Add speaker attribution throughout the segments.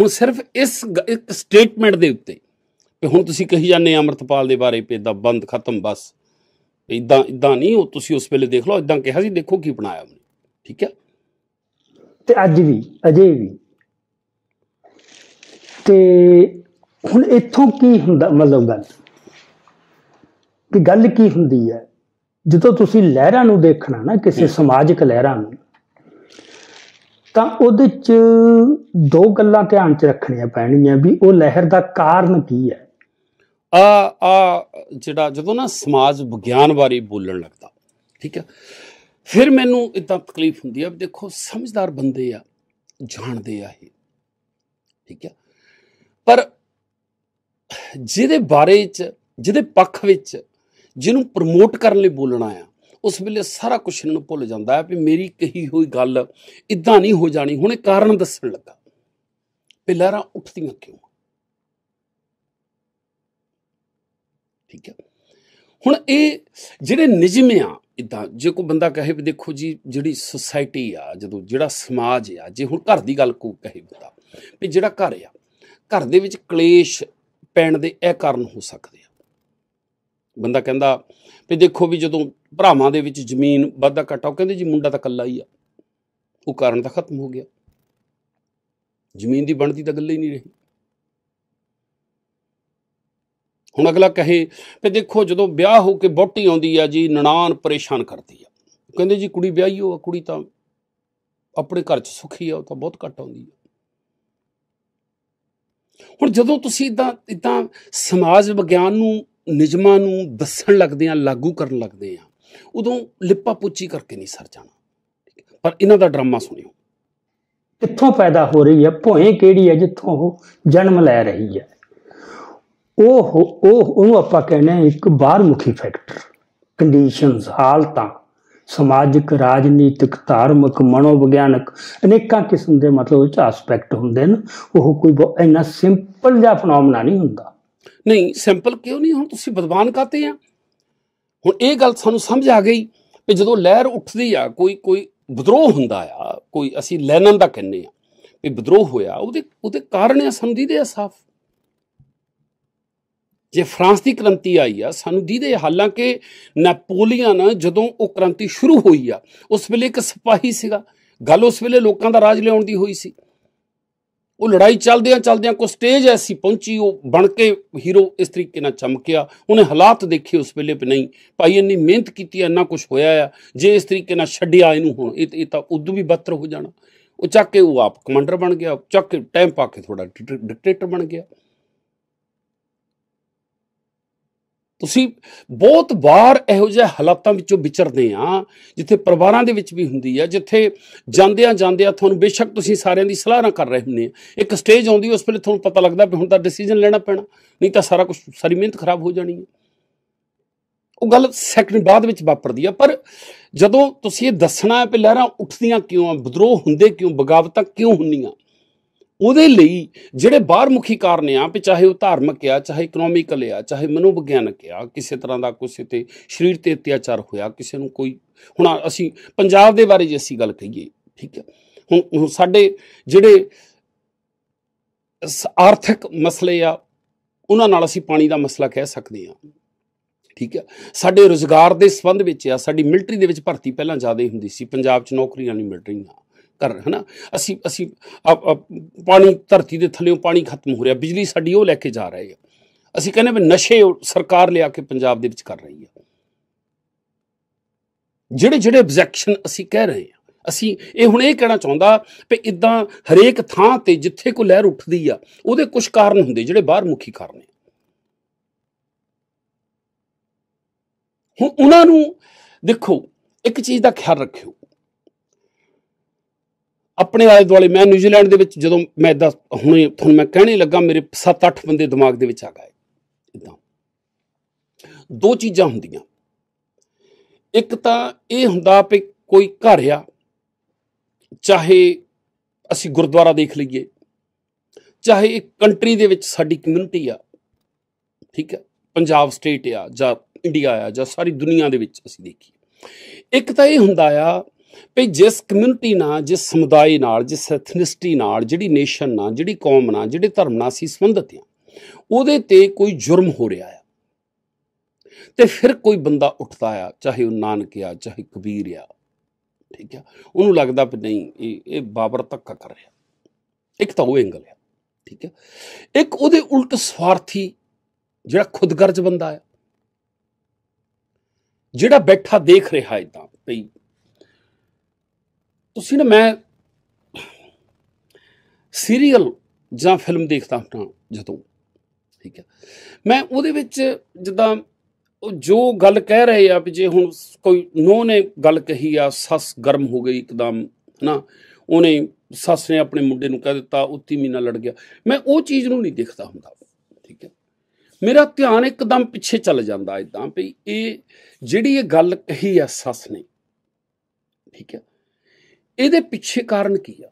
Speaker 1: ਹੁਣ ਸਿਰਫ ਇਸ ਇੱਕ ਸਟੇਟਮੈਂਟ ਦੇ ਉੱਤੇ ਕਿ ਹੁਣ ਤੁਸੀਂ ਕਹੀ ਜਾਂਦੇ ਅਮਰਤਪਾਲ ਦੇ ਬਾਰੇ ਪੇ ਦਾ ਬੰਦ ਖਤਮ ਬਸ ਇਦਾਂ ਇਦਾਂ ਨਹੀਂ ਉਹ ਤੁਸੀਂ ਉਸ ਵੇਲੇ ਦੇਖ ਲਓ ਇਦਾਂ ਕਿਹਾ ਸੀ ਦੇਖੋ ਕੀ ਬਣਾਇਆ ਉਹਨੇ ਠੀਕ ਹੈ ਤੇ ਅੱਜ ਵੀ ਅਜੇ ਵੀ ਤੇ ਹੁਣ ਇੱਥੋਂ ਕੀ ਹੁੰਦਾ ਮਤਲਬ ਗੱਲ ਕਿ ਗੱਲ ਕੀ ਹੁੰਦੀ ਹੈ ਜਦੋਂ ਤੁਸੀਂ ਲਹਿਰਾਂ ਨੂੰ ਦੇਖਣਾ ਨਾ ਕਿਸੇ ਸਮਾਜਿਕ ਲਹਿਰਾਂ ਨੂੰ ਤਾਂ ਉਹਦੇ ਚ ਦੋ ਗੱਲਾਂ ਧਿਆਨ ਚ ਰੱਖਣੀਆਂ ਪੈਣੀਆਂ ਵੀ ਉਹ ਲਹਿਰ ਦਾ ਕਾਰਨ ਕੀ ਹੈ ਆ ਆ ਜਿਹੜਾ ਜਦੋਂ ਨਾ ਸਮਾਜ ਵਿਗਿਆਨ ਬਾਰੇ ਬੋਲਣ ਲੱਗਦਾ ਠੀਕ ਹੈ ਫਿਰ ਮੈਨੂੰ ਇਦਾਂ ਤਕਲੀਫ ਹੁੰਦੀ ਆ ਵੀ ਦੇਖੋ ਸਮਝਦਾਰ ਬੰਦੇ ਆ ਜਾਣਦੇ ਆ ਇਹ ਠੀਕ ਹੈ ਪਰ ਜਿਹਦੇ ਬਾਰੇ ਚ ਜਿਹਦੇ ਪੱਖ ਵਿੱਚ ਜਿਹਨੂੰ ਪ੍ਰਮੋਟ ਕਰਨ ਲਈ ਬੋਲਣਾ ਆ ਉਸ ਵੇਲੇ ਸਾਰਾ ਕੁਝ ਇਹਨਾਂ ਨੂੰ ਭੁੱਲ ਜਾਂਦਾ ਹੈ ਵੀ ਮੇਰੀ ਕਹੀ ਹੋਈ ਗੱਲ ਇਦਾਂ ਨਹੀਂ ਹੋ ਜਾਣੀ ਹੁਣ ਇਹ ਕਾਰਨ ਦੱਸਣ ਲੱਗਾ ਵੀ ਲਹਿਰਾਂ ਉੱਠਦੀਆਂ ਕਿਉਂ ਠੀਕ ਹੈ ਹੁਣ ਇਹ ਜਿਹੜੇ ਨਿਜਮ ਆ ਇਦਾਂ ਜੇ ਕੋਈ ਬੰਦਾ ਕਹੇ ਵੀ ਦੇਖੋ ਜੀ ਜਿਹੜੀ ਸੋਸਾਇਟੀ ਆ ਜਦੋਂ ਜਿਹੜਾ ਸਮਾਜ ਆ ਜੇ ਹੁਣ ਘਰ ਦੀ ਗੱਲ ਕੋ ਕਹੇ ਬੰਦਾ ਵੀ ਜਿਹੜਾ ਘਰ ਆ ਘਰ ਦੇ ਵਿੱਚ ਕਲੇਸ਼ ਪੈਣ ਦੇ ਇਹ ਕਾਰਨ ਹੋ ਸਕਦੇ ਬੰਦਾ ਕਹਿੰਦਾ ਵੀ ਦੇਖੋ ਵੀ ਜਦੋਂ ਭਰਾਵਾਂ ਦੇ ਵਿੱਚ ਜ਼ਮੀਨ ਦਾ ਘਟਾ ਉਹ ਕਹਿੰਦੇ ਜੀ ਮੁੰਡਾ ਤਾਂ ਕੱਲਾ ਹੀ ਆ ਉਹ ਕਾਰਨ ਤਾਂ ਖਤਮ ਹੋ ਗਿਆ ਜ਼ਮੀਨ ਦੀ ਬਣਦੀ ਤਾਂ ਗੱਲ ਹੀ ਨਹੀਂ ਰਹੀ ਹੁਣ ਅਗਲਾ ਕਹੇ ਵੀ ਦੇਖੋ ਜਦੋਂ ਵਿਆਹ ਹੋ ਕੇ ਬੋਟੀ ਆਉਂਦੀ ਆ ਜੀ ਨਣਾਨ ਪਰੇਸ਼ਾਨ ਕਰਦੀ ਆ ਕਹਿੰਦੇ ਜੀ ਕੁੜੀ ਵਿਆਹੀ ਹੋ ਕੁੜੀ ਤਾਂ ਆਪਣੇ ਘਰ 'ਚ ਸੁਖੀ ਆ ਉਹ ਤਾਂ ਬਹੁਤ ਘਟ ਆਉਂਦੀ ਆ ਹੁਣ ਜਦੋਂ ਤੁਸੀਂ ਇਦਾਂ ਇਦਾਂ ਸਮਾਜ ਵਿਗਿਆਨ ਨੂੰ ਨਿਜਮਾਂ ਨੂੰ ਦੱਸਣ ਲੱਗਦੇ ਆ ਲਾਗੂ ਕਰਨ ਲੱਗਦੇ ਆ ਉਦੋਂ ਲਿੱਪਾ ਪੁੱਚੀ ਕਰਕੇ ਨਹੀਂ ਸਰ ਜਾਣਾ ਪਰ ਇਹਨਾਂ ਦਾ ਡਰਾਮਾ ਸੁਣਿਓ ਕਿੱਥੋਂ ਪੈਦਾ ਹੋ ਰਹੀ ਹੈ ਭੋਏ ਕਿਹੜੀ ਹੈ ਜਿੱਥੋਂ ਉਹ ਜਨਮ ਲੈ ਰਹੀ ਹੈ ਉਹ ਉਹ ਉਹਨੂੰ ਆਪਾਂ ਕਹਿੰਦੇ ਇੱਕ ਬਾਹਰਮੁਖੀ ਫੈਕਟਰ ਕੰਡੀਸ਼ਨਸ ਹਾਲਤਾਂ ਸਮਾਜਿਕ ਰਾਜਨੀਤਿਕ ਧਾਰਮਿਕ ਮਨੋਵਿਗਿਆਨਕ ਅਨੇਕਾਂ ਕਿਸਮ ਦੇ ਮਤਲਬ ਉਹ ਚ ਐਸਪੈਕਟ ਹੁੰਦੇ ਨੇ ਉਹ ਕੋਈ ਇੰਨਾ ਸਿੰਪਲ ਜਿਹਾ ਫਨੋਮਨਾ ਨਹੀਂ ਹੁੰਦਾ ਨਹੀਂ ਸਿੰਪਲ ਕਿਉਂ ਨਹੀਂ ਹੁਣ ਤੁਸੀਂ ਵਿਦਵਾਨ ਕਾਤੇ ਆ ਹੁਣ ਇਹ ਗੱਲ ਸਾਨੂੰ ਸਮਝ ਆ ਗਈ ਕਿ ਜਦੋਂ ਲਹਿਰ ਉੱਠਦੀ ਆ ਕੋਈ ਕੋਈ ਵਿਦਰੋਹ ਹੁੰਦਾ ਆ ਕੋਈ ਅਸੀਂ ਲੈਨਨ ਦਾ ਕਹਿੰਨੇ ਆ ਕਿ ਵਿਦਰੋਹ ਹੋਇਆ ਉਹਦੇ ਉਹਦੇ ਕਾਰਨ ਆ ਸਮਝੀਦੇ ਆ ਸਾਫ਼ ਜੇ ਫਰਾਂਸ ਦੀ ਕ੍ਰਾਂਤੀ ਆਈ ਆ ਸਾਨੂੰ ਦੀਦੇ ਹਾਲਾਂਕਿ ਨੈਪੋਲੀਅਨ ਜਦੋਂ ਉਹ ਕ੍ਰਾਂਤੀ ਸ਼ੁਰੂ ਹੋਈ ਆ ਉਸ ਵੇਲੇ ਇੱਕ ਸਿਪਾਹੀ ਸੀਗਾ ਗੱਲ ਉਸ ਵੇਲੇ ਲੋਕਾਂ ਦਾ ਰਾਜ ਲਿਆਉਣ ਦੀ ਹੋਈ ਸੀ ਉਹ ਲੜਾਈ ਚੱਲਦਿਆਂ ਚੱਲਦਿਆਂ ਕੋ ਸਟੇਜ ਐਸੀ ਪਹੁੰਚੀ ਉਹ ਬਣ ਕੇ ਹੀਰੋ ਇਸ ਤਰੀਕੇ ਨਾਲ ਚਮਕਿਆ ਉਹਨੇ ਹਾਲਾਤ ਦੇਖੇ ਉਸ ਵੇਲੇ ਵੀ ਨਹੀਂ ਭਾਈ ਇੰਨੀ ਮਿਹਨਤ ਕੀਤੀ ਇੰਨਾ ਕੁਝ ਹੋਇਆ ਆ ਜੇ ਇਸ ਤਰੀਕੇ ਨਾਲ ਛੱਡਿਆ ਇਹਨੂੰ ਹੁਣ ਇਹ ਤਾਂ ਉਦੋਂ ਵੀ ਬੱਤਰ ਹੋ ਜਾਣਾ ਉਹ ਚੱਕ ਕੇ ਉਹ ਆਪ ਕਮਾਂਡਰ ਬਣ ਗਿਆ ਚੱਕ ਕੇ ਟਾਈਮ ਪਾ ਕੇ ਥੋੜਾ ਡਿਕਟੇਟਰ ਬਣ ਗਿਆ ਤੁਸੀਂ ਬਹੁਤ ਵਾਰ ਇਹੋ ਜਿਹੇ ਹਾਲਾਤਾਂ ਵਿੱਚੋਂ ਵਿਚਰਦੇ ਆ ਜਿੱਥੇ ਪਰਿਵਾਰਾਂ ਦੇ ਵਿੱਚ ਵੀ ਹੁੰਦੀ ਆ ਜਿੱਥੇ ਜਾਂਦਿਆਂ ਜਾਂਦਿਆਂ ਤੁਹਾਨੂੰ ਬੇਸ਼ੱਕ ਤੁਸੀਂ ਸਾਰਿਆਂ ਦੀ ਸਲਾਹ ਨਾ ਕਰ ਰਹੇ ਹੁੰਦੇ ਆ ਇੱਕ ਸਟੇਜ ਆਉਂਦੀ ਉਸ ਵੇਲੇ ਤੁਹਾਨੂੰ ਪਤਾ ਲੱਗਦਾ ਵੀ ਹੁਣ ਤਾਂ ਡਿਸੀਜਨ ਲੈਣਾ ਪੈਣਾ ਨਹੀਂ ਤਾਂ ਸਾਰਾ ਕੁਝ ਸਾਰੀ ਮਿਹਨਤ ਖਰਾਬ ਹੋ ਜਾਣੀ ਹੈ ਉਹ ਗੱਲ ਸੈਕਿੰਡ ਬਾਅਦ ਵਿੱਚ ਵਾਪਰਦੀ ਆ ਪਰ ਜਦੋਂ ਤੁਸੀਂ ਇਹ ਦੱਸਣਾ ਹੈ ਕਿ ਲਹਿਰਾਂ ਉੱਠਦੀਆਂ ਕਿਉਂ ਆ ਵਿਦਰੋਹ ਹੁੰਦੇ ਕਿਉਂ ਬਗਾਵਤਾਂ ਕਿਉਂ ਹੁੰਦੀਆਂ ਉਹਦੇ ਲਈ ਜਿਹੜੇ ਬਾਹਰਮੁਖੀ ਕਾਰਨ ਆ ਵੀ ਚਾਹੇ ਉਹ ਧਾਰਮਿਕ ਆ ਚਾਹੇ ਇਕਨੋਮਿਕਲ ਆ ਚਾਹੇ ਮਨੋਵਿਗਿਆਨਕ ਆ ਕਿਸੇ ਤਰ੍ਹਾਂ ਦਾ ਕਿਸੇ ਤੇ ਸਰੀਰ ਤੇ ਅਤਿਆਚਾਰ ਹੋਇਆ ਕਿਸੇ ਨੂੰ ਕੋਈ ਹੁਣ ਅਸੀਂ ਪੰਜਾਬ ਦੇ ਬਾਰੇ ਜੇ ਅਸੀਂ ਗੱਲ ਕਹੀਏ ਠੀਕ ਹੈ ਹੁਣ ਸਾਡੇ ਜਿਹੜੇ ਆਰਥਿਕ ਮਸਲੇ ਆ ਉਹਨਾਂ ਨਾਲ ਅਸੀਂ ਪਾਣੀ ਦਾ ਮਸਲਾ ਕਹਿ ਸਕਦੇ ਆ ਠੀਕ ਹੈ ਸਾਡੇ ਰੋਜ਼ਗਾਰ ਦੇ ਸੰਬੰਧ ਵਿੱਚ ਆ ਸਾਡੀ ਮਿਲਟਰੀ ਦੇ ਵਿੱਚ ਭਰਤੀ ਪਹਿਲਾਂ ਜ਼ਿਆਦਾ ਹੁੰਦੀ ਸੀ ਪੰਜਾਬ 'ਚ ਨੌਕਰੀਆਂ ਨਹੀਂ ਮਿਲ ਰਹੀਆਂ ਕਰਨ ਹਨਾ ਅਸੀਂ ਅਸੀਂ ਪਾਣੀ ਧਰਤੀ ਦੇ ਥੱਲੇੋਂ ਪਾਣੀ ਖਤਮ ਹੋ ਰਿਹਾ ਬਿਜਲੀ ਸਾਡੀ ਉਹ ਲੈ ਕੇ ਜਾ ਰਹੇ ਆ ਅਸੀਂ ਕਹਿੰਦੇ ਵੀ ਨਸ਼ੇ ਸਰਕਾਰ ਲਿਆ ਕੇ ਪੰਜਾਬ ਦੇ ਵਿੱਚ ਕਰ ਰਹੀ ਹੈ ਜਿਹੜੇ ਜਿਹੜੇ ਆਬਜੈਕਸ਼ਨ ਅਸੀਂ ਕਹਿ ਰਹੇ ਹਾਂ ਅਸੀਂ ਇਹ ਹੁਣ ਇਹ ਕਹਿਣਾ ਚਾਹੁੰਦਾ ਕਿ ਇਦਾਂ ਹਰੇਕ ਥਾਂ ਤੇ ਜਿੱਥੇ ਕੋਈ ਲਹਿਰ ਉੱਠਦੀ ਆ ਉਹਦੇ ਕੁਝ ਕਾਰਨ ਹੁੰਦੇ ਜਿਹੜੇ ਬਾਹਰ ਮੁਖੀ ਕਾਰਨ ਨੇ ਹੁਣ ਉਹਨਾਂ ਨੂੰ ਦੇਖੋ ਇੱਕ ਚੀਜ਼ ਦਾ ਖਿਆਲ ਰੱਖਿਓ ਆਪਣੇ ਆਲੇ ਦੁਆਲੇ ਮੈਂ ਨਿਊਜ਼ੀਲੈਂਡ ਦੇ ਵਿੱਚ ਜਦੋਂ ਮੈਂ ਇਦਾਂ ਹੁਣ ਤੁਹਾਨੂੰ ਮੈਂ ਕਹਿਣੇ ਲੱਗਾ ਮੇਰੇ 7-8 ਬੰਦੇ ਦਿਮਾਗ ਦੇ ਵਿੱਚ ਆ ਗਏ ਇਦਾਂ ਦੋ ਚੀਜ਼ਾਂ ਹੁੰਦੀਆਂ ਇੱਕ ਤਾਂ ਇਹ ਹੁੰਦਾ ਕਿ ਕੋਈ ਘਰ ਆ ਚਾਹੇ ਅਸੀਂ ਗੁਰਦੁਆਰਾ ਦੇਖ ਲਈਏ ਚਾਹੇ ਇੱਕ ਕੰਟਰੀ ਦੇ ਵਿੱਚ ਸਾਡੀ ਕਮਿਊਨਿਟੀ ਆ ਠੀਕ ਹੈ ਪੰਜਾਬ ਸਟੇਟ ਆ ਜਾਂ ਇੰਡੀਆ ਆ ਜਾਂ ਸਾਰੀ ਦੁਨੀਆ ਦੇ ਵਿੱਚ ਅਸੀਂ ਦੇਖੀਏ ਇੱਕ ਤਾਂ ਇਹ ਹੁੰਦਾ ਆ ਭਈ ਜਿਸ ਕਮਿਊਨਿਟੀ ਨਾਲ ਜਿਸ ਸਮੁਦਾਇ ਨਾਲ ਜਿਸ ਐਥਨਿਸਟੀ ਨਾਲ ਜਿਹੜੀ ਨੇਸ਼ਨ ਨਾਲ ਜਿਹੜੀ ਕੌਮ ਨਾਲ ਜਿਹੜੇ ਧਰਮ ਨਾਲ ਸੀ ਸੰਬੰਧਿਤ ਆ ਉਹਦੇ ਤੇ ਕੋਈ ਜੁਰਮ ਹੋ ਰਿਹਾ ਆ ਤੇ ਫਿਰ ਕੋਈ ਬੰਦਾ ਉੱਠਦਾ ਆ ਚਾਹੇ ਉਹ ਨਾਨਕ ਆ ਚਾਹੇ ਕਬੀਰ ਆ ਠੀਕ ਆ ਉਹਨੂੰ ਲੱਗਦਾ ਪਈ ਨਹੀਂ ਇਹ ਇਹ ਬਾਬਰ ਧੱਕਾ ਕਰ ਰਿਹਾ ਇੱਕ ਤਾਂ ਉਹ ਐਂਗਲ ਆ ਠੀਕ ਆ ਇੱਕ ਉਹਦੇ ਉਲਟ ਸਵਾਰਥੀ ਜਿਹੜਾ ਖੁਦਗਰਜ ਬੰਦਾ ਆ ਜਿਹੜਾ ਬੈਠਾ ਦੇਖ ਰਿਹਾ ਇਦਾਂ ਭਈ ਤੁਸੀਂ ਨਾ ਮੈਂ ਸੀਰੀਅਲ ਜਾਂ ਫਿਲਮ ਦੇਖਦਾ ਹਾਂ ਜਦੋਂ ਠੀਕ ਹੈ ਮੈਂ ਉਹਦੇ ਵਿੱਚ ਜਿੱਦਾਂ ਜੋ ਗੱਲ ਕਹਿ ਰਹੇ ਆ ਵੀ ਜੇ ਹੁਣ ਕੋਈ ਨੋ ਨੇ ਗੱਲ ਕਹੀ ਆ ਸੱਸ ਗਰਮ ਹੋ ਗਈ ਇੱਕਦਮ ਹਨਾ ਉਹਨੇ ਸੱਸ ਨੇ ਆਪਣੇ ਮੁੰਡੇ ਨੂੰ ਕਹਿ ਦਿੱਤਾ ਉੱਤੀ ਮੀਨਾ ਲੜ ਗਿਆ ਮੈਂ ਉਹ ਚੀਜ਼ ਨੂੰ ਨਹੀਂ ਦੇਖਦਾ ਹੁੰਦਾ ਠੀਕ ਹੈ ਮੇਰਾ ਧਿਆਨ ਇੱਕਦਮ ਪਿੱਛੇ ਚੱਲ ਜਾਂਦਾ ਇਦਾਂ ਵੀ ਇਹ ਜਿਹੜੀ ਇਹ ਗੱਲ ਕਹੀ ਆ ਸੱਸ ਨੇ ਠੀਕ ਹੈ ਇਹਦੇ ਪਿੱਛੇ ਕਾਰਨ ਕੀ ਆ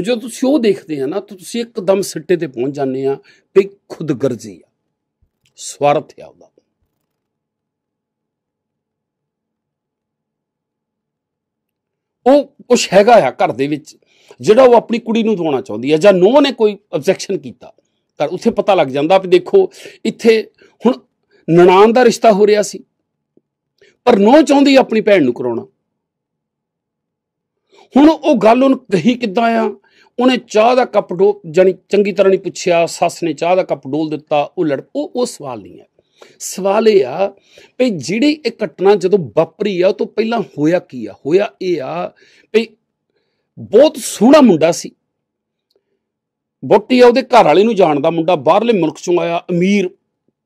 Speaker 1: ਜਦੋਂ ਤੁਸੀਂ ਉਹ ਦੇਖਦੇ ਆ ਨਾ ਤਾਂ ਤੁਸੀਂ ਇੱਕਦਮ ਸਿੱਟੇ ਤੇ ਪਹੁੰਚ ਜਾਂਦੇ ਆ ਵੀ ਖੁਦਗਰਜ਼ੀ ਆ ਸਵਾਰਥ ਆ ਉਹਦਾ ਉਹ ਕੁਛ ਹੈਗਾ ਆ ਘਰ ਦੇ ਵਿੱਚ ਜਿਹੜਾ ਉਹ ਆਪਣੀ ਕੁੜੀ ਨੂੰ ਦਵਾਉਣਾ ਚਾਹੁੰਦੀ ਆ ਜਾਂ ਨੋ ਨੇ ਕੋਈ ਆਬਜੈਕਸ਼ਨ ਕੀਤਾ ਤਾਂ ਉੱਥੇ ਪਤਾ ਲੱਗ ਜਾਂਦਾ ਵੀ ਦੇਖੋ ਇੱਥੇ ਹੁਣ ਨਣਾਨ ਦਾ ਰਿਸ਼ਤਾ ਹੋ ਰਿਹਾ ਸੀ ਪਰ ਨੋ ਚਾਹੁੰਦੀ ਆਪਣੀ ਭੈਣ ਨੂੰ ਕਰਾਉਣਾ ਹੁਣ ਉਹ ਗੱਲ ਉਹਨੂੰ ਕਹੀ ਕਿੱਦਾਂ ਆ ਉਹਨੇ ਚਾਹ ਦਾ ਕੱਪ ਡੋ ਜਾਨੀ ਚੰਗੀ ਤਰ੍ਹਾਂ ਨਹੀਂ ਪੁੱਛਿਆ ਸੱਸ ਨੇ ਚਾਹ ਦਾ ਕੱਪ ਡੋਲ ਦਿੱਤਾ ਉਹ ਲੜ ਉਹ ਉਹ ਸਵਾਲ ਨਹੀਂ ਹੈ ਸਵਾਲ ਇਹ ਆ ਕਿ ਜਿਹੜੀ ਇਹ ਘਟਨਾ ਜਦੋਂ ਵਾਪਰੀ ਆ ਉਹ ਤੋਂ ਪਹਿਲਾਂ ਹੋਇਆ ਕੀ ਆ ਹੋਇਆ ਇਹ ਆ ਕਿ ਬਹੁਤ ਸੋਹਣਾ ਮੁੰਡਾ ਸੀ ਬੋਟੀ ਆ ਉਹਦੇ ਘਰ ਵਾਲੇ ਨੂੰ ਜਾਣਦਾ ਮੁੰਡਾ ਬਾਹਰਲੇ ਮੁਲਕ ਚੋਂ ਆਇਆ ਅਮੀਰ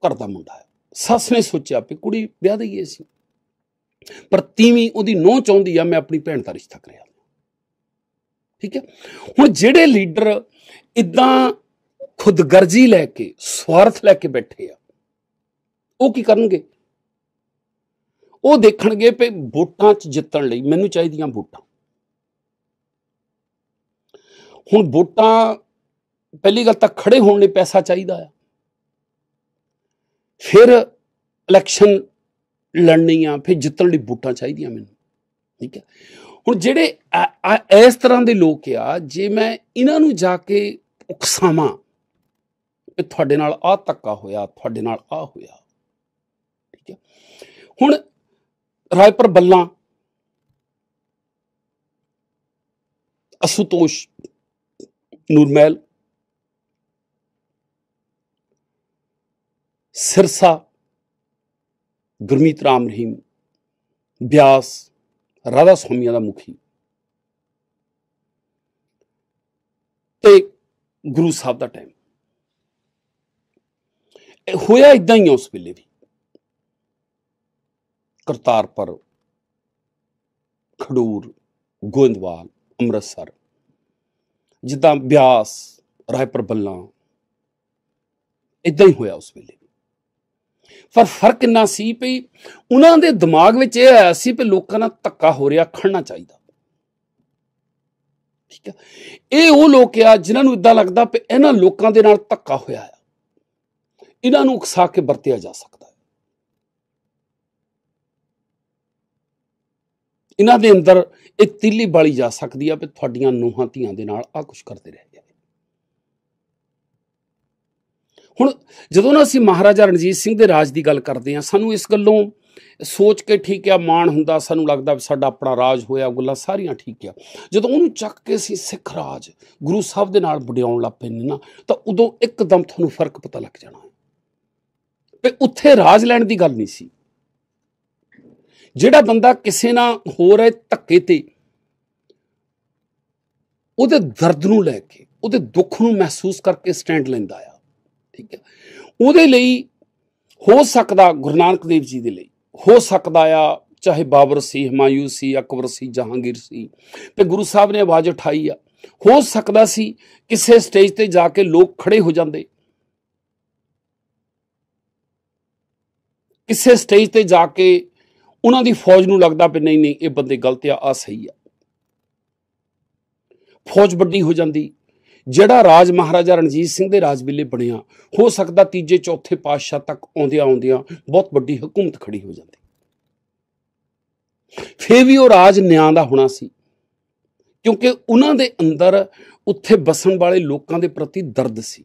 Speaker 1: ਘਰ ਦਾ ਮੁੰਡਾ ਸੱਸ ਨੇ ਸੋਚਿਆ ਕਿ ਕੁੜੀ ਵਿਆਹ ਗਈ ਸੀ ਪਰ ਤੀਵੀਂ ਉਹਦੀ ਨੋਹ ਚਾਹੁੰਦੀ ਆ ਮੈਂ ਆਪਣੀ ਭੈਣ ਦਾ ਰਿਸ਼ਤਾ ਕਰਿਆ ਠੀਕ ਹੈ ਹੁਣ ਜਿਹੜੇ ਲੀਡਰ ਇਦਾਂ ਖੁਦਗਰਜ਼ੀ ਲੈ ਕੇ ਸਵਾਰਥ ਲੈ ਕੇ ਬੈਠੇ ਆ ਉਹ ਕੀ ਕਰਨਗੇ ਉਹ ਦੇਖਣਗੇ ਕਿ ਵੋਟਾਂ 'ਚ ਜਿੱਤਣ ਲਈ ਮੈਨੂੰ ਚਾਹੀਦੀਆਂ ਵੋਟਾਂ ਹੁਣ ਵੋਟਾਂ ਪਹਿਲੀ ਗੱਲ ਤਾਂ ਖੜੇ ਹੋਣ ਲਈ ਪੈਸਾ ਚਾਹੀਦਾ ਆ ਫਿਰ ਇਲੈਕਸ਼ਨ ਲੜਨੀਆਂ ਫਿਰ ਜਿੱਤਣ ਲਈ ਵੋਟਾਂ ਚਾਹੀਦੀਆਂ ਮੈਨੂੰ ਠੀਕ ਹੈ ਹੁਣ ਜਿਹੜੇ ਇਸ ਤਰ੍ਹਾਂ ਦੇ ਲੋਕ ਆ ਜੇ ਮੈਂ ਇਹਨਾਂ ਨੂੰ ਜਾ ਕੇ ਉਕਸਾਵਾਂ ਕਿ ਤੁਹਾਡੇ ਨਾਲ ਆ ਤੱਕਾ ਹੋਇਆ ਤੁਹਾਡੇ ਨਾਲ ਆ ਹੋਇਆ ਠੀਕ ਹੈ ਹੁਣ ਰਾਇਪਰ ਬੱਲਾ ਅਸੂਤੋਸ਼ ਨੂਰਮੈਲ ਸਿਰਸਾ ਗੁਰਮੀਤ ਰਾਮ ਰਹੀਮ ਬਿਆਸ ਰਾਧਾ ਸੁਆਮੀਆਂ ਦਾ ਮੁਖੀ ਤੇ ਗੁਰੂ ਸਾਹਿਬ ਦਾ ਟਾਈਮ ਹੋਇਆ ਇਦਾਂ ਹੀ ਉਸ ਵੇਲੇ ਵੀ ਕਰਤਾਰਪੁਰ ਖਡੂਰ ਗੋਇੰਦਵਾਲ ਅੰਮ੍ਰਿਤਸਰ ਜਿੱਦਾਂ ਬਿਆਸ ਰਾਏਪੁਰ ਬੱਲਾ ਇਦਾਂ ਹੀ ਹੋਇਆ ਉਸ ਵੇਲੇ ਪਰ ਫਰਕ ਕਿੰਨਾ ਸੀ ਪਈ ਉਹਨਾਂ ਦੇ ਦਿਮਾਗ ਵਿੱਚ ਇਹ ਆਇਆ ਸੀ ਕਿ ਲੋਕਾਂ ਨਾਲ ਧੱਕਾ ਹੋ ਰਿਹਾ ਖੜਨਾ ਚਾਹੀਦਾ ਠੀਕ ਹੈ ਇਹ ਉਹ ਲੋਕ ਆ ਜਿਨ੍ਹਾਂ ਨੂੰ ਇਦਾਂ ਲੱਗਦਾ ਕਿ ਇਹਨਾਂ ਲੋਕਾਂ ਦੇ ਨਾਲ ਧੱਕਾ ਹੋਇਆ ਹੈ ਇਹਨਾਂ ਨੂੰ ਉਕਸਾ ਕੇ ਵਰਤਿਆ ਜਾ ਸਕਦਾ ਹੈ ਇਹਨਾਂ ਦੇ ਅੰਦਰ ਇੱਕ ਤਿੱਲੀ ਬਾਲੀ ਜਾ ਸਕਦੀ ਆ ਕਿ ਤੁਹਾਡੀਆਂ ਨੂਹਾਂ ਧੀਆਂ ਦੇ ਨਾਲ ਆ ਕੁਝ ਕਰਦੇ ਰਹੇ ਹੁਣ ਜਦੋਂ ਨਾ ਅਸੀਂ ਮਹਾਰਾਜਾ ਰਣਜੀਤ ਸਿੰਘ ਦੇ ਰਾਜ ਦੀ ਗੱਲ ਕਰਦੇ ਆ ਸਾਨੂੰ ਇਸ ਗੱਲੋਂ ਸੋਚ ਕੇ ਠੀਕ ਆ ਮਾਣ ਹੁੰਦਾ ਸਾਨੂੰ ਲੱਗਦਾ ਵੀ ਸਾਡਾ ਆਪਣਾ ਰਾਜ ਹੋਇਆ ਗੁੱਲਾ ਸਾਰੀਆਂ ਠੀਕ ਆ ਜਦੋਂ ਉਹਨੂੰ ਚੱਕ ਕੇ ਅਸੀਂ ਸਿੱਖ ਰਾਜ ਗੁਰੂ ਸਾਹਿਬ ਦੇ ਨਾਲ ਵਡਿਆਉਣ ਲੱਗ ਪੈਂਦੇ ਨਾ ਤਾਂ ਉਦੋਂ ਇੱਕਦਮ ਤੁਹਾਨੂੰ ਫਰਕ ਪਤਾ ਲੱਗ ਜਾਣਾ ਵੀ ਉੱਥੇ ਰਾਜ ਲੈਣ ਦੀ ਗੱਲ ਨਹੀਂ ਸੀ ਜਿਹੜਾ ਬੰਦਾ ਕਿਸੇ ਨਾਲ ਹੋ ਰਿਹਾ ਧੱਕੇ ਤੇ ਉਹਦੇ ਦਰਦ ਨੂੰ ਲੈ ਕੇ ਉਹਦੇ ਦੁੱਖ ਨੂੰ ਮਹਿਸੂਸ ਕਰਕੇ ਸਟੈਂਡ ਲੈਂਦਾ ਆ ਠੀਕ ਹੈ ਉਹਦੇ ਲਈ ਹੋ ਸਕਦਾ ਗੁਰੂ ਨਾਨਕ ਦੇਵ ਜੀ ਦੇ ਲਈ ਹੋ ਸਕਦਾ ਆ ਚਾਹੇ ਬਾਬਰ ਸੀ ਹਮਾਇੂ ਸੀ ਅਕਬਰ ਸੀ ਜਹਾਂਗੀਰ ਸੀ ਤੇ ਗੁਰੂ ਸਾਹਿਬ ਨੇ ਆਵਾਜ਼ ਉਠਾਈ ਆ ਹੋ ਸਕਦਾ ਸੀ ਕਿਸੇ ਸਟੇਜ ਤੇ ਜਾ ਕੇ ਲੋਕ ਖੜੇ ਹੋ ਜਾਂਦੇ ਕਿਸੇ ਸਟੇਜ ਤੇ ਜਾ ਕੇ ਉਹਨਾਂ ਦੀ ਫੌਜ ਨੂੰ ਲੱਗਦਾ ਵੀ ਨਹੀਂ ਨਹੀਂ ਇਹ ਬੰਦੇ ਗਲਤ ਆ ਆ ਸਹੀ ਆ ਫੌਜ ਵੱਡੀ ਹੋ ਜਾਂਦੀ ਜਿਹੜਾ ਰਾਜ ਮਹਾਰਾਜਾ ਰਣਜੀਤ ਸਿੰਘ ਦੇ ਰਾਜ ਵਿਲੇ ਬਣਿਆ ਹੋ ਸਕਦਾ ਤੀਜੇ ਚੌਥੇ ਪਾਤਸ਼ਾਹ ਤੱਕ ਆਉਂਦਿਆਂ ਆਉਂਦਿਆਂ ਬਹੁਤ ਵੱਡੀ ਹਕੂਮਤ ਖੜੀ ਹੋ ਜਾਂਦੀ ਫੇ ਵੀ ਉਹ ਰਾਜ ਨਿਆਂ ਦਾ ਹੋਣਾ ਸੀ ਕਿਉਂਕਿ ਉਹਨਾਂ ਦੇ ਅੰਦਰ ਉੱਥੇ ਬਸਣ ਵਾਲੇ ਲੋਕਾਂ ਦੇ ਪ੍ਰਤੀ ਦਰਦ ਸੀ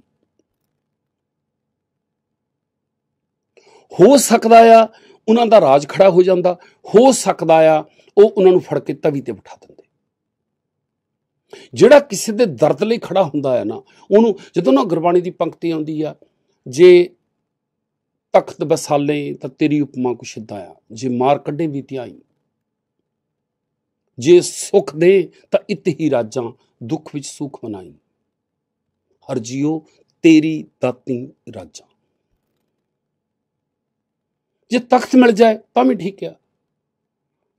Speaker 1: ਹੋ ਸਕਦਾ ਆ ਉਹਨਾਂ ਦਾ ਰਾਜ ਖੜਾ ਹੋ ਜਾਂਦਾ ਹੋ ਸਕਦਾ ਆ ਉਹ ਉਹਨਾਂ ਨੂੰ ਫੜ ਕੇ ਤਵੀ ਤੇ ਬਿਠਾ ਦਿੰਦੇ ਜਿਹੜਾ ਕਿਸੇ ਦੇ ਦਰਦ ਲਈ ਖੜਾ ਹੁੰਦਾ ਹੈ ਨਾ ਉਹਨੂੰ ਜਦੋਂ ਨਾ ਗੁਰਬਾਣੀ ਦੀ ਪੰਕਤੀ ਆਉਂਦੀ ਆ ਜੇ ਤਖਤ ਬਸਾਲੇ ਤਾਂ ਤੇਰੀ ਉਪਮਾ ਕੁਛ ਆ ਜੇ ਮਾਰ ਕੱਢੇ ਵੀ ਧਿਆਈ ਜੇ ਸੁਖ ਦੇ ਤਾਂ ਇਤ ਹੀ ਰਾਜਾਂ ਦੁੱਖ ਵਿੱਚ ਸੁਖ ਬਣਾਈ ਹਰ ਜਿਉ ਤੇਰੀ ਦਾਤੀ ਰਾਜਾਂ ਜੇ ਤਖਤ ਮਿਲ ਜਾਏ ਤਾਂ ਵੀ ਠੀਕ ਆ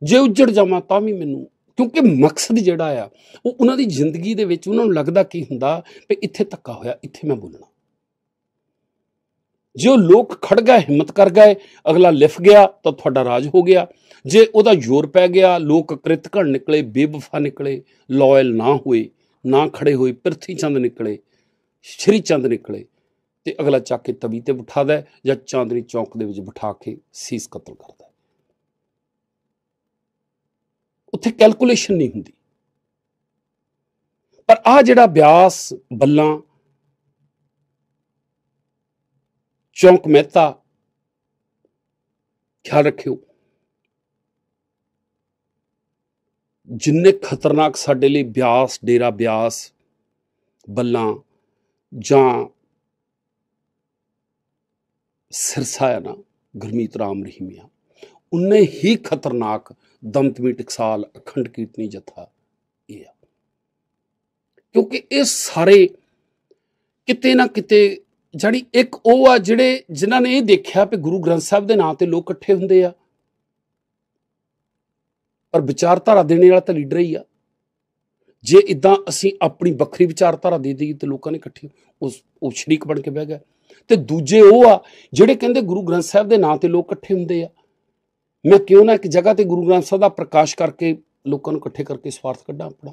Speaker 1: ਜੇ ਉੱਜੜ ਜਾਵਾਂ ਤਾਂ ਵੀ ਮੈਨੂੰ ਕਿਉਂਕਿ ਮਕਸਦ ਜਿਹੜਾ ਆ ਉਹ ਉਹਨਾਂ ਦੀ ਜ਼ਿੰਦਗੀ ਦੇ ਵਿੱਚ ਉਹਨਾਂ ਨੂੰ ਲੱਗਦਾ ਕੀ ਹੁੰਦਾ ਵੀ ਇੱਥੇ ਧੱਕਾ ਹੋਇਆ ਇੱਥੇ ਮੈਂ ਬੋਲਣਾ ਜੋ ਲੋਕ ਖੜ ਗਏ ਹਿੰਮਤ ਕਰ ਗਏ ਅਗਲਾ ਲਿਫ ਗਿਆ ਤਾਂ ਤੁਹਾਡਾ ਰਾਜ ਹੋ ਗਿਆ ਜੇ ਉਹਦਾ ਜ਼ੋਰ ਪੈ ਗਿਆ ਲੋਕ ਕ੍ਰਿਤਕਣ ਨਿਕਲੇ ਬੇਵਫਾ ਨਿਕਲੇ ਲਾਇਲ ਨਾ ਹੋਏ ਨਾ ਖੜੇ ਹੋਏ ਪ੍ਰਥੀ ਚੰਦ ਨਿਕਲੇ ਸ਼੍ਰੀ ਚੰਦ ਨਿਕਲੇ ਤੇ ਅਗਲਾ ਚੱਕ ਕੇ ਤਵੀ ਤੇ ਬਿਠਾਦਾ ਜਾਂ ਚਾਂਦਨੀ ਚੌਕ ਦੇ ਵਿੱਚ ਬਿਠਾ ਕੇ ਸੀਸ ਕਤਲ ਕਰਦਾ ਉੱਥੇ ਕੈਲਕੂਲੇਸ਼ਨ ਨਹੀਂ ਹੁੰਦੀ ਪਰ ਆ ਜਿਹੜਾ ਬਿਆਸ ਬੱਲਾ ਚੌਂਕ ਮਹਿਤਾ ਖਿਆਲ ਰੱਖਿਓ ਜਿੰਨੇ ਖਤਰਨਾਕ ਸਾਡੇ ਲਈ ਬਿਆਸ ਡੇਰਾ ਬਿਆਸ ਬੱਲਾ ਜਾਂ ਸਿਰਸਾ ਹੈ ਨਾ ਗੁਰਮੀਤ ਰਾਮ ਰਹੀਮੀਆ ਉਨੇ ਹੀ ਖਤਰਨਾਕ ਦਮਤਮੀ ਟਕਸਾਲ ਅਖੰਡ ਕੀਰਤਨੀ ਜਥਾ ਇਹ ਆ ਕਿਉਂਕਿ ਇਹ ਸਾਰੇ ਕਿਤੇ ਨਾ ਕਿਤੇ ਜਿਹੜੀ ਇੱਕ ਉਹ ਆ ਜਿਹੜੇ ਜਿਨ੍ਹਾਂ ਨੇ ਇਹ ਦੇਖਿਆ ਕਿ ਗੁਰੂ ਗ੍ਰੰਥ ਸਾਹਿਬ ਦੇ ਨਾਂ ਤੇ ਲੋਕ ਇਕੱਠੇ ਹੁੰਦੇ ਆ ਪਰ ਵਿਚਾਰਧਾਰਾ ਦੇਣੇ ਵਾਲਾ ਤਾਂ ਲੀਡਰ ਹੀ ਆ ਜੇ ਇਦਾਂ ਅਸੀਂ ਆਪਣੀ ਵੱਖਰੀ ਵਿਚਾਰਧਾਰਾ ਦੇ ਦਈਏ ਤੇ ਲੋਕਾਂ ਨੇ ਇਕੱਠੇ ਉਸ ਉਹ ਸ਼ਰੀਕ ਬਣ ਕੇ ਬਹਿ ਗਿਆ ਤੇ ਦੂਜੇ ਉਹ ਆ ਜਿਹੜੇ ਕਹਿੰਦੇ ਗੁਰੂ ਗ੍ਰੰਥ ਸਾਹਿਬ ਦੇ ਨਾਂ ਤੇ ਲੋਕ ਇਕੱਠੇ ਹੁੰਦੇ ਆ ਮੈਂ ਕਿਉਂ ਨਾ ਇੱਕ ਜਗ੍ਹਾ ਤੇ ਗੁਰੂ ਗ੍ਰੰਥ ਸਾਹਿਬ ਦਾ ਪ੍ਰਕਾਸ਼ ਕਰਕੇ ਲੋਕਾਂ ਨੂੰ ਇਕੱਠੇ ਕਰਕੇ ਸਵਾਰਥ ਕੱਢਾਂ ਆਪਣਾ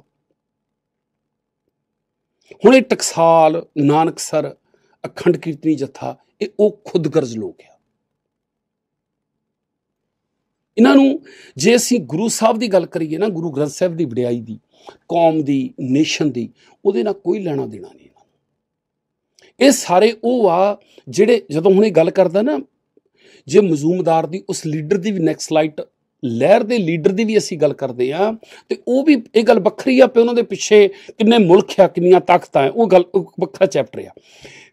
Speaker 1: ਹੁਣ ਇਹ ਟਕਸਾਲ ਨਾਨਕਸਰ ਅਖੰਡ ਕੀਰਤਨੀ ਜਥਾ ਇਹ ਉਹ ਖੁਦਗਰਜ਼ ਲੋਕ ਆ ਇਹਨਾਂ ਨੂੰ ਜੇ ਅਸੀਂ ਗੁਰੂ ਸਾਹਿਬ ਦੀ ਗੱਲ ਕਰੀਏ ਨਾ ਗੁਰੂ ਗ੍ਰੰਥ ਸਾਹਿਬ ਦੀ ਵਡਿਆਈ ਦੀ ਕੌਮ ਦੀ ਨੇਸ਼ਨ ਦੀ ਉਹਦੇ ਨਾਲ ਕੋਈ ਲੈਣਾ ਦੇਣਾ ਨਹੀਂ ਇਹ ਸਾਰੇ ਉਹ ਆ ਜਿਹੜੇ ਜਦੋਂ ਹੁਣ ਇਹ ਗੱਲ ਕਰਦਾ ਨਾ ਜੇ ਮਜ਼ੂਮਦਾਰ ਦੀ ਉਸ ਲੀਡਰ ਦੀ ਵੀ ਨੈਕਸਟ ਸਲਾਈਡ ਲਹਿਰ ਦੇ ਲੀਡਰ ਦੀ ਵੀ ਅਸੀਂ ਗੱਲ ਕਰਦੇ ਆ ਤੇ ਉਹ ਵੀ ਇਹ ਗੱਲ ਵੱਖਰੀ ਆ ਪਈ ਉਹਨਾਂ ਦੇ ਪਿੱਛੇ ਕਿੰਨੇ ਮੁਲਕ ਆ ਕਿੰਨੀਆਂ ਤਾਕਤਾਂ ਆ ਉਹ ਗੱਲ ਵੱਖਰਾ ਚੈਪਟਰ ਆ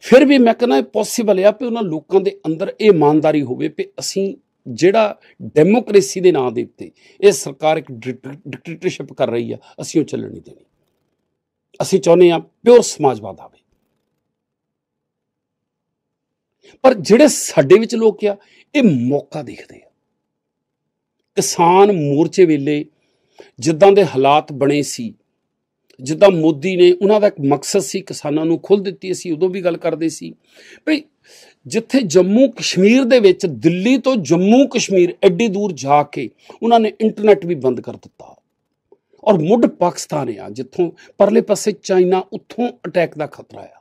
Speaker 1: ਫਿਰ ਵੀ ਮੈਂ ਕਹਿੰਦਾ ਪੋਸੀਬਲ ਆ ਪਈ ਉਹਨਾਂ ਲੋਕਾਂ ਦੇ ਅੰਦਰ ਇਹ ਇਮਾਨਦਾਰੀ ਹੋਵੇ ਕਿ ਅਸੀਂ ਜਿਹੜਾ ਡੈਮੋਕ੍ਰੇਸੀ ਦੇ ਨਾਂ ਦੇ ਉੱਤੇ ਇਹ ਸਰਕਾਰ ਇੱਕ ਡਿਕਟੇਟਰਸ਼ਿਪ ਕਰ ਰਹੀ ਆ ਅਸੀਂ ਉਹ ਚੱਲਣ ਨਹੀਂ ਦੇਣੀ ਅਸੀਂ ਚਾਹੁੰਦੇ ਆ ਪਿਓਰ ਸਮਾਜਵਾਦ ਆਵੇ ਪਰ ਜਿਹੜੇ ਸਾਡੇ ਵਿੱਚ ਲੋਕ ਆ ਇਹ ਮੌਕਾ ਦੇਖਦੇ ਆ ਕਿਸਾਨ ਮੋਰਚੇ ਵੇਲੇ ਜਿੱਦਾਂ ਦੇ ਹਾਲਾਤ ਬਣੇ ਸੀ ਜਿੱਦਾਂ ਮੋਦੀ ਨੇ ਉਹਨਾਂ ਦਾ ਇੱਕ ਮਕਸਦ ਸੀ ਕਿਸਾਨਾਂ ਨੂੰ ਖੁੱਲ ਦਿੱਤੀ ਸੀ ਉਦੋਂ ਵੀ ਗੱਲ ਕਰਦੇ ਸੀ ਭਈ ਜਿੱਥੇ ਜੰਮੂ ਕਸ਼ਮੀਰ ਦੇ ਵਿੱਚ ਦਿੱਲੀ ਤੋਂ ਜੰਮੂ ਕਸ਼ਮੀਰ ਐਡੀ ਦੂਰ ਜਾ ਕੇ ਉਹਨਾਂ ਨੇ ਇੰਟਰਨੈਟ ਵੀ ਬੰਦ ਕਰ ਦਿੱਤਾ ਔਰ ਮੁੱਢ ਪਾਕਿਸਤਾਨ ਆ ਜਿੱਥੋਂ ਪਰਲੇ ਪਾਸੇ ਚਾਈਨਾ ਉੱਥੋਂ ਅਟੈਕ ਦਾ ਖਤਰਾ ਆ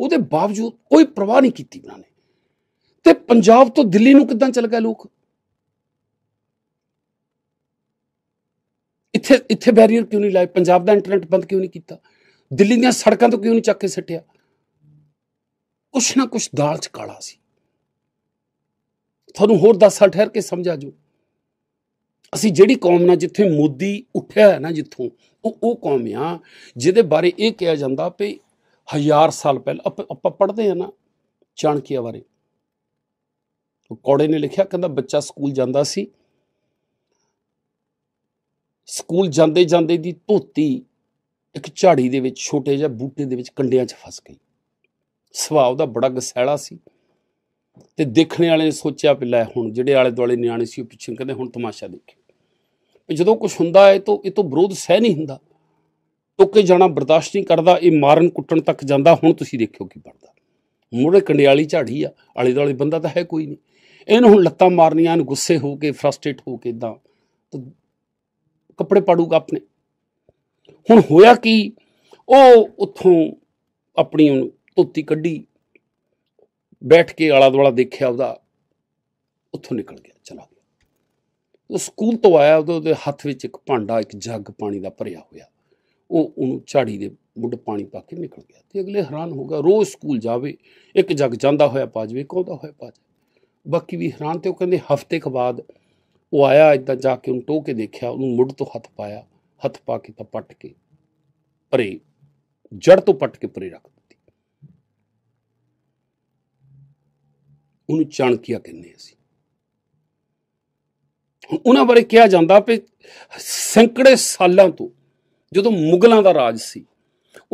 Speaker 1: ਉਹਦੇ ਬਾਵਜੂਦ ਕੋਈ ਪ੍ਰਵਾਹ ਨਹੀਂ ਕੀਤੀ ਉਹਨਾਂ ਨੇ ਤੇ ਪੰਜਾਬ ਤੋਂ ਦਿੱਲੀ ਨੂੰ ਕਿੱਦਾਂ ਚਲ ਗਏ ਲੋਕ ਇੱਥੇ ਇੱਥੇ ਬੈਰੀਅਰ ਕਿਉਂ ਨਹੀਂ ਲਾਏ ਪੰਜਾਬ ਦਾ ਇੰਟਰਨੈਟ ਬੰਦ ਕਿਉਂ ਨਹੀਂ ਕੀਤਾ ਦਿੱਲੀ ਦੀਆਂ ਸੜਕਾਂ ਤੋਂ ਕਿਉਂ ਨਹੀਂ ਚੱਕ ਕੇ ਸੱਟਿਆ ਕੁਛ ਨਾ ਕੁਛ ਦਾਲ ਚ ਕਾਲਾ ਸੀ ਤੁਹਾਨੂੰ ਹੋਰ 10 ਸਾਲ ਠਹਿਰ ਕੇ ਸਮਝਾ ਜੋ ਅਸੀਂ ਜਿਹੜੀ ਕੌਮ ਨਾਲ ਜਿੱਥੇ ਮੋਦੀ ਉੱਠਿਆ ਹੈ ਨਾ ਜਿੱਥੋਂ ਉਹ ਉਹ ਕੌਮ ਆ ਜਿਹਦੇ ਬਾਰੇ ਇਹ ਕਿਹਾ ਜਾਂਦਾ ਪਈ ਹਜ਼ਾਰ ਸਾਲ ਪਹਿਲਾਂ ਆਪਾਂ ਪੜ੍ਹਦੇ ਆ ਨਾ ਚਾਣਕਿਆ ਬਾਰੇ ਕੋੜੇ ਨੇ ਲਿਖਿਆ ਕਹਿੰਦਾ ਬੱਚਾ ਸਕੂਲ ਜਾਂਦਾ ਸੀ ਸਕੂਲ ਜਾਂਦੇ ਜਾਂਦੇ ਦੀ ਧੋਤੀ ਇੱਕ ਝਾੜੀ ਦੇ ਵਿੱਚ ਛੋਟੇ ਜਿਹੇ ਬੂਟੇ ਦੇ ਵਿੱਚ ਕੰਡਿਆਂ 'ਚ ਫਸ ਗਈ ਸੁਭਾਅ ਦਾ ਬੜਾ ਗਸੈਲਾ ਸੀ ਤੇ ਦੇਖਣ ਵਾਲੇ ਨੇ ਸੋਚਿਆ ਵੀ ਲੈ ਹੁਣ ਜਿਹੜੇ ਆਲੇ ਦੁਆਲੇ ਨਿਆਣੇ ਸੀ ਉਹ ਪਿੱਛੇ ਕਹਿੰਦੇ ਹੁਣ ਤਮਾਸ਼ਾ ਦੇਖੇ ਜਦੋਂ ਕੁਝ ਹੁੰਦਾ ਹੈ ਤਾਂ ਇਹ ਤੋਂ ਵਿਰੋਧ ਸਹਿ ਨਹੀਂ ਹੁੰਦਾ ਟੋਕੇ ਜਾਣਾ ਬਰਦਾਸ਼ਤ ਨਹੀਂ ਕਰਦਾ ਇਹ ਮਾਰਨ ਕੁੱਟਣ ਤੱਕ ਜਾਂਦਾ ਹੁਣ ਤੁਸੀਂ ਦੇਖਿਓ ਕੀ ਬਣਦਾ ਮੂਰੇ ਕੰਡਿਆਲੀ ਝਾੜੀ ਆ ਆਲੇ ਦੁਆਲੇ ਬੰਦਾ ਤਾਂ ਹੈ ਕੋਈ ਨਹੀਂ ਇਹਨੂੰ ਹੁਣ ਲੱਤਾਂ ਮਾਰਨੀਆਂ ਨੂੰ ਗੁੱਸੇ ਹੋ ਕੇ ਫਰਸਟ੍ਰੇਟ ਹੋ ਕੇ ਇਦਾਂ ਕੱਪੜੇ ਪਾੜੂਗਾ ਆਪਣੇ ਹੁਣ ਹੋਇਆ ਕੀ ਉਹ ਉੱਥੋਂ ਆਪਣੀ ਧੋਤੀ ਕੱਢੀ ਬੈਠ ਕੇ ਆਲਾ ਦੁਆਲਾ ਦੇਖਿਆ ਉਹਦਾ ਉੱਥੋਂ ਨਿਕਲ ਗਿਆ ਚਲਾ ਗਿਆ ਉਹ ਸਕੂਲ ਤੋਂ ਆਇਆ ਉਹਦੇ ਹੱਥ ਵਿੱਚ ਇੱਕ ਭਾਂਡਾ ਇੱਕ ਜੱਗ ਪਾਣੀ ਦਾ ਭਰਿਆ ਹੋਇਆ ਉਹ ਉਹਨੂੰ ਝਾੜੀ ਦੇ ਮੁੱਢ ਪਾਣੀ ਪਾ ਕੇ ਨਿਕਲ ਗਿਆ ਤੇ ਅਗਲੇ ਹੈਰਾਨ ਹੋ ਗਿਆ ਰੋਜ਼ ਸਕੂਲ ਜਾਵੇ ਇੱਕ ਜੱਗ ਜਾਂਦਾ ਹੋਇਆ ਪਾ ਜਵੇ ਹੋਇਆ ਪਾ ਬਾਕੀ ਵੀ ਹੈਰਾਨ ਤੇ ਉਹ ਕਹਿੰਦੇ ਹਫ਼ਤੇ ਕ ਬਾਅਦ ਉਹ ਆਇਆ ਇਦਾਂ ਜਾ ਕੇ ਉਹਨੂੰ ਟੋਕੇ ਦੇਖਿਆ ਉਹਨੂੰ ਮੁੱਢ ਤੋਂ ਹੱਥ ਪਾਇਆ ਹੱਥ ਪਾ ਕੇ ਤਾਂ ਪੱਟ ਕੇ ਪਰੇ ਜੜ ਤੋਂ ਪੱਟ ਕੇ ਪਰੇ ਰੱਖ ਦਿੱਤੀ ਉਹਨੂੰ ਚਾਣਕੀਆ ਕਹਿੰਦੇ ਸੀ ਉਹਨਾਂ ਬਾਰੇ ਕਿਹਾ ਜਾਂਦਾ ਕਿ ਸੈਂਕੜੇ ਸਾਲਾਂ ਤੋਂ ਜਦੋਂ ਮੁਗਲਾਂ ਦਾ ਰਾਜ ਸੀ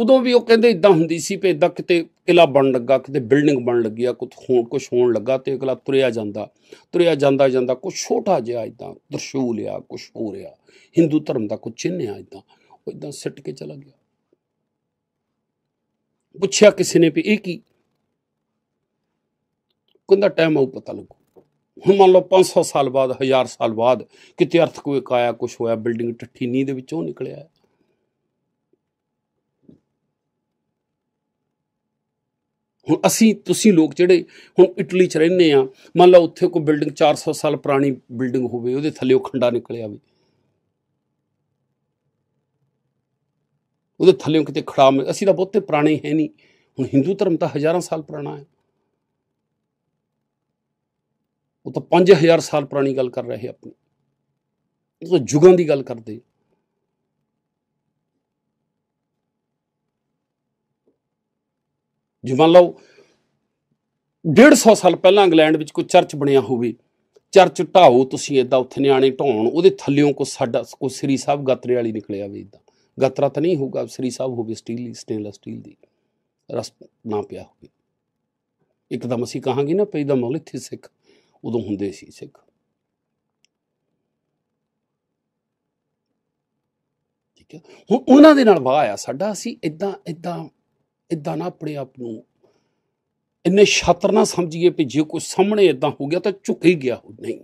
Speaker 1: ਉਦੋਂ ਵੀ ਉਹ ਕਹਿੰਦੇ ਇਦਾਂ ਹੁੰਦੀ ਸੀ ਪੇ ਇਦਾਂ ਕਿਤੇ ਕਿਲਾ ਬਣ ਲੱਗਾ ਕਿਤੇ ਬਿਲਡਿੰਗ ਬਣ ਲੱਗੀ ਆ ਕੁਝ ਹੋਣ ਕੁਝ ਹੋਣ ਲੱਗਾ ਤੇ ਕਿਲਾ ਤੁਰਿਆ ਜਾਂਦਾ ਤੁਰਿਆ ਜਾਂਦਾ ਜਾਂਦਾ ਕੁਝ ਛੋਟਾ ਜਿਹਾ ਇਦਾਂ ਦਰਸ਼ੂਲ ਆ ਕੁਝ ਹੋ ਰਿਹਾ ਹਿੰਦੂ ਧਰਮ ਦਾ ਕੁਝ ਚਿੰਨ੍ਹ ਆ ਇਦਾਂ ਉਹ ਇਦਾਂ ਸਿੱਟ ਕੇ ਚਲਾ ਗਿਆ ਪੁੱਛਿਆ ਕਿਸੇ ਨੇ ਵੀ ਇਹ ਕੀ ਕੁੰਦਾ ਟਾਈਮ ਆਉ ਪਤਾ ਲੱਗੂ ਹੁਣ ਮੰਨ ਲਓ 500 ਸਾਲ ਬਾਅਦ 1000 ਸਾਲ ਬਾਅਦ ਕਿਤੇ ਅਰਥ ਕੋਈ ਆਇਆ ਕੁਝ ਹੋਇਆ ਬਿਲਡਿੰਗ ਟੱਠੀ ਨੀਂਦ ਵਿੱਚੋਂ ਨਿਕਲਿਆ ਹੁਣ ਅਸੀਂ ਤੁਸੀਂ ਲੋਕ ਜਿਹੜੇ ਹੁਣ ਇਟਲੀ 'ਚ ਰਹਿੰਦੇ ਆ ਮੰਨ ਲਓ ਉੱਥੇ ਕੋਈ ਬਿਲਡਿੰਗ 400 ਸਾਲ ਪੁਰਾਣੀ ਬਿਲਡਿੰਗ ਹੋਵੇ ਉਹਦੇ ਥੱਲੇੋਂ ਖੰਡਾ ਨਿਕਲਿਆ ਵੀ ਉਹਦੇ ਥੱਲੇੋਂ ਕਿਤੇ ਖੜਾ ਅਸੀਂ ਤਾਂ ਬਹੁਤੇ ਪੁਰਾਣੇ ਹੈ ਨਹੀਂ ਹੁਣ ਹਿੰਦੂ ਧਰਮ ਤਾਂ ਹਜ਼ਾਰਾਂ ਸਾਲ ਪੁਰਾਣਾ ਹੈ ਉਹ ਤਾਂ 5000 ਸਾਲ ਪੁਰਾਣੀ ਗੱਲ ਕਰ ਰਹੇ ਆਪਣੀ ਉਹ ਤਾਂ ਜੁਗਾਂ ਦੀ ਗੱਲ ਕਰਦੇ ਮੰਨ ਲਓ 150 ਸਾਲ ਪਹਿਲਾਂ ਇੰਗਲੈਂਡ ਵਿੱਚ ਕੋਈ ਚਰਚ ਬਣਿਆ ਹੋਵੇ ਚਰਚ ਢਾਓ ਤੁਸੀਂ ਇਦਾਂ ਉੱਥੇ ਨਿਆਣੇ ਢਾਉਣ ਉਹਦੇ ਥੱਲਿਓਂ ਕੋ ਸਾਡਾ ਕੋ ਸ੍ਰੀ ਸਾਹਿਬ ਗਾਤਰੇ ਵਾਲੀ ਨਿਕਲਿਆ ਆਵੇ ਇਦਾਂ ਗਾਤਰਾ ਤਾਂ ਨਹੀਂ ਹੋਊਗਾ ਸ੍ਰੀ ਸਾਹਿਬ ਹੋਵੇ ਸਟੀਲ ਸਟੇਨਲੈਸ ਸਟੀਲ ਦੀ ਰਸ ਨਾ ਪਿਆ ਹੋਵੇ ਇੱਕਦਮ ਅਸੀਂ ਕਹਾਂਗੇ ਨਾ ਪਈ ਦਾ ਮੌਲਿਕ ਇੱਥੇ ਸਿੱਖ ਉਦੋਂ ਹੁੰਦੇ ਸੀ ਸਿੱਖ ਠੀਕ ਹੈ ਉਹਨਾਂ ਦੇ ਨਾਲ ਵਾਹ ਆ ਸਾਡਾ ਅਸੀਂ ਇਦਾਂ ਇਦਾਂ ਇਦਾਂ ਨਾ ਆਪਣੇ ਆਪ ਨੂੰ ਇੰਨੇ ਛਾਤਰ ਨਾ ਸਮਝੀਏ ਕਿ ਜੇ ਕੋਈ ਸਾਹਮਣੇ ਇਦਾਂ ਹੋ ਗਿਆ ਤਾਂ ਝੁਕ ਹੀ ਗਿਆ ਹੋ ਨਹੀਂ